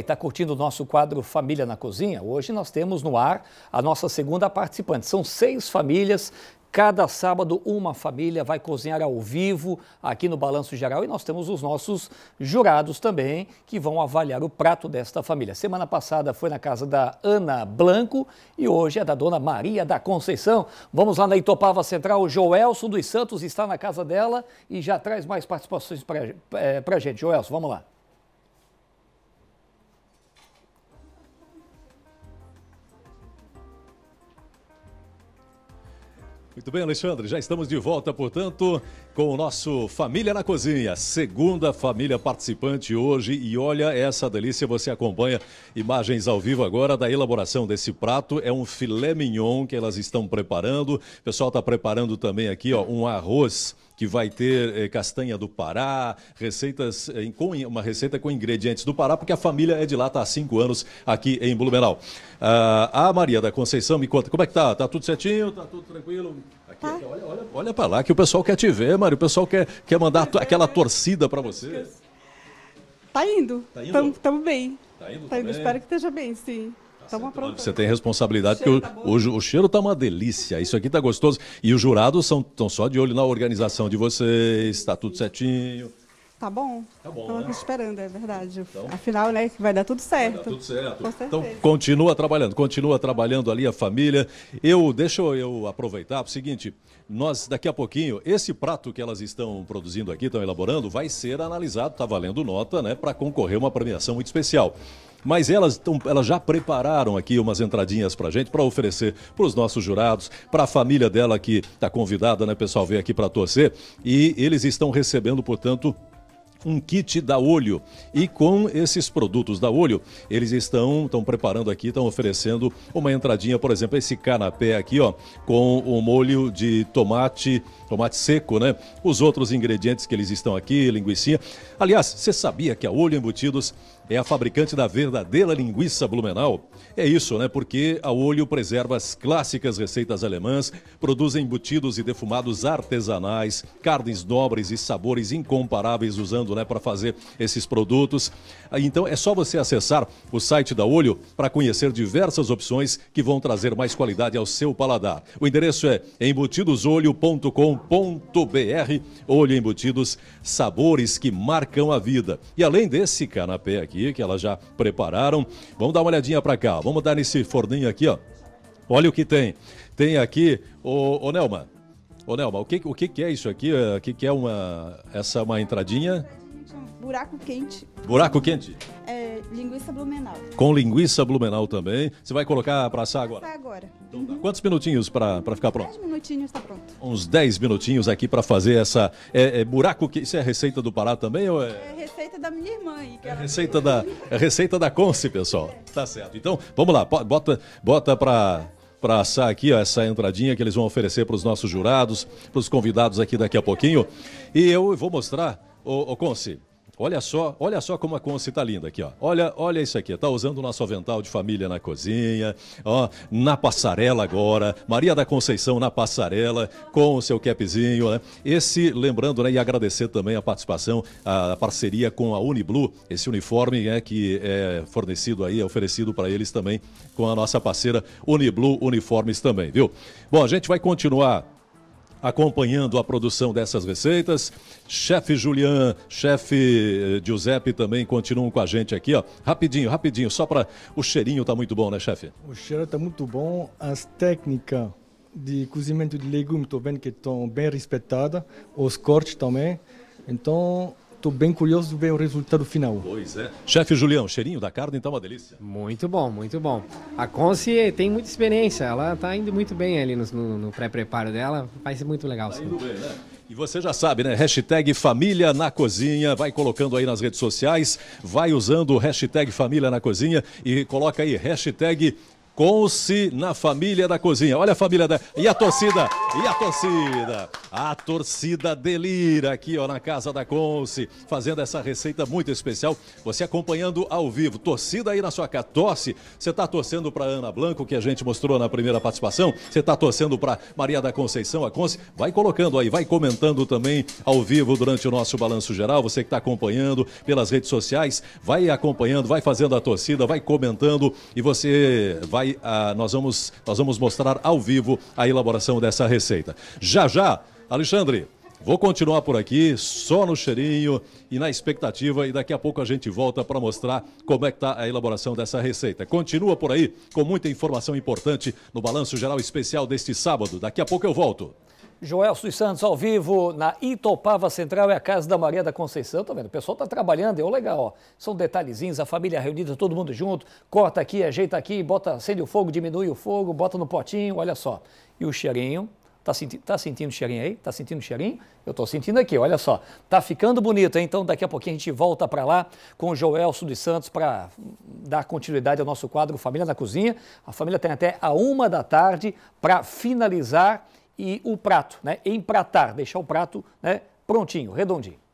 Está curtindo o nosso quadro Família na Cozinha? Hoje nós temos no ar a nossa segunda participante. São seis famílias. Cada sábado, uma família vai cozinhar ao vivo aqui no Balanço Geral e nós temos os nossos jurados também que vão avaliar o prato desta família. Semana passada foi na casa da Ana Blanco e hoje é da dona Maria da Conceição. Vamos lá na Itopava Central. O Joelson dos Santos está na casa dela e já traz mais participações para é, eh, a gente. Joelson, vamos lá. Muito bem, Alexandre, já estamos de volta, portanto, com o nosso Família na Cozinha, segunda família participante hoje. E olha essa delícia, você acompanha imagens ao vivo agora da elaboração desse prato. É um filé mignon que elas estão preparando. O pessoal está preparando também aqui ó, um arroz que vai ter eh, castanha do Pará, receitas eh, com uma receita com ingredientes do Pará, porque a família é de lá, está há cinco anos aqui em Blumenau. Ah, a Maria da Conceição me conta, como é que tá? Tá tudo certinho? Tá tudo tranquilo? Aqui, tá. Olha, olha, olha para lá que o pessoal quer te ver, Mário. O pessoal quer, quer mandar aquela é. torcida para você. Tá indo. Tá indo? bem. Tá indo, tá indo. Espero que esteja bem, sim. Tá Você tem responsabilidade, porque tá o, o, o, cheiro está tá uma delícia. Isso aqui está gostoso. E os jurados estão só de olho na organização de vocês, está tudo certinho. Tá bom. Tá bom. Estou né? esperando, é verdade. Então, Afinal, né, vai dar tudo certo. Vai dar tudo certo. Com então, continua trabalhando, continua trabalhando ali a família. Eu, deixa eu aproveitar, o seguinte, nós daqui a pouquinho, esse prato que elas estão produzindo aqui, estão elaborando, vai ser analisado, tá valendo nota, né, para concorrer a uma premiação muito especial. Mas elas, tão, elas já prepararam aqui umas entradinhas para gente, para oferecer para os nossos jurados, para a família dela que está convidada, né, pessoal, vem aqui para torcer. E eles estão recebendo, portanto, um kit da Olho. E com esses produtos da Olho, eles estão, estão preparando aqui, estão oferecendo uma entradinha, por exemplo, esse canapé aqui, ó, com o um molho de tomate, tomate seco, né? Os outros ingredientes que eles estão aqui, linguiça. Aliás, você sabia que a Olho Embutidos é a fabricante da verdadeira linguiça Blumenau? É isso, né? Porque a Olho preserva as clássicas receitas alemãs, produz embutidos e defumados artesanais, carnes nobres e sabores incomparáveis usando usando né, para fazer esses produtos. Ah, então é só você acessar o site da Olho para conhecer diversas opções que vão trazer mais qualidade ao seu paladar. O endereço é embutidosolho.com.br. Olho Embutidos, sabores que marcam a vida. E além desse canapé aqui que elas já prepararam, vamos dar uma olhadinha para cá. Vamos dar nesse forninho aqui, ó. Olha o que tem. Tem aqui, o Nelma, Ô, Nelma, o que, o que é isso aqui? É, o que é uma, essa, uma entradinha? Buraco quente. Buraco quente? É, linguiça blumenau. Com linguiça blumenau também. Você vai colocar para assar agora? Assar agora. Então, uhum. Quantos minutinhos para ficar pronto? Dez minutinhos está pronto. Uns dez minutinhos aqui para fazer essa. É, é, buraco quente. Isso é receita do Pará também? Ou é... é receita da minha irmã. Aí, é, receita da, é receita da Conce, pessoal. Tá certo. Então, vamos lá. Bota, bota para para assar aqui ó, essa entradinha que eles vão oferecer para os nossos jurados, para os convidados aqui daqui a pouquinho. E eu vou mostrar, o ô Conce, Olha só, olha só como a Conce tá linda aqui, ó. Olha, olha isso aqui. Tá usando o nosso avental de família na cozinha, ó, na passarela agora. Maria da Conceição na passarela com o seu capzinho, né? Esse, lembrando, né, e agradecer também a participação, a parceria com a Uniblu, esse uniforme né, que é fornecido aí, é oferecido para eles também com a nossa parceira Uniblu Uniformes também, viu? Bom, a gente vai continuar acompanhando a produção dessas receitas. Chefe Julian, chefe eh, Giuseppe também continuam com a gente aqui, ó. Rapidinho, rapidinho, só para o cheirinho tá muito bom, né, chefe? O cheiro tá muito bom, as técnicas de cozimento de legumes, tô vendo que estão bem respeitadas, os cortes também. Então, Estou bem curioso de ver o resultado final. Pois é. Chefe Julião, cheirinho da carne então uma delícia. Muito bom, muito bom. A Conce tem muita experiência, ela está indo muito bem ali no, no pré-preparo dela, vai ser muito legal. Tá indo bem, né? E você já sabe, né? Hashtag Família na Cozinha. Vai colocando aí nas redes sociais, vai usando o hashtag Família na Cozinha e coloca aí hashtag Conce na família da cozinha. Olha a família da. E a torcida? E a torcida? A torcida delira aqui, ó, na casa da Conce, fazendo essa receita muito especial. Você acompanhando ao vivo. Torcida aí na sua casa. Torce. Você tá torcendo para Ana Blanco, que a gente mostrou na primeira participação. Você tá torcendo para Maria da Conceição, a Conce. Vai colocando aí, vai comentando também ao vivo durante o nosso balanço geral. Você que está acompanhando pelas redes sociais, vai acompanhando, vai fazendo a torcida, vai comentando e você vai ah, nós, vamos, nós vamos mostrar ao vivo a elaboração dessa receita. Já já, Alexandre, Vou continuar por aqui, só no cheirinho e na expectativa, e daqui a pouco a gente volta para mostrar como é que está a elaboração dessa receita. Continua por aí com muita informação importante no Balanço Geral Especial deste sábado. Daqui a pouco eu volto. Joel dos Santos ao vivo na Itopava Central é a casa da Maria da Conceição, tá vendo? O pessoal tá trabalhando, é o legal, ó. São detalhezinhos, a família reunida, todo mundo junto, corta aqui, ajeita aqui, bota, acende o fogo, diminui o fogo, bota no potinho, olha só. E o cheirinho, tá, senti tá sentindo cheirinho aí? Tá sentindo cheirinho? Eu tô sentindo aqui, olha só. Tá ficando bonito, hein? então daqui a pouquinho a gente volta para lá com o Joel dos Santos para dar continuidade ao nosso quadro Família na Cozinha. A família tem até a uma da tarde para finalizar e o prato, né? Empratar, deixar o prato né, prontinho, redondinho.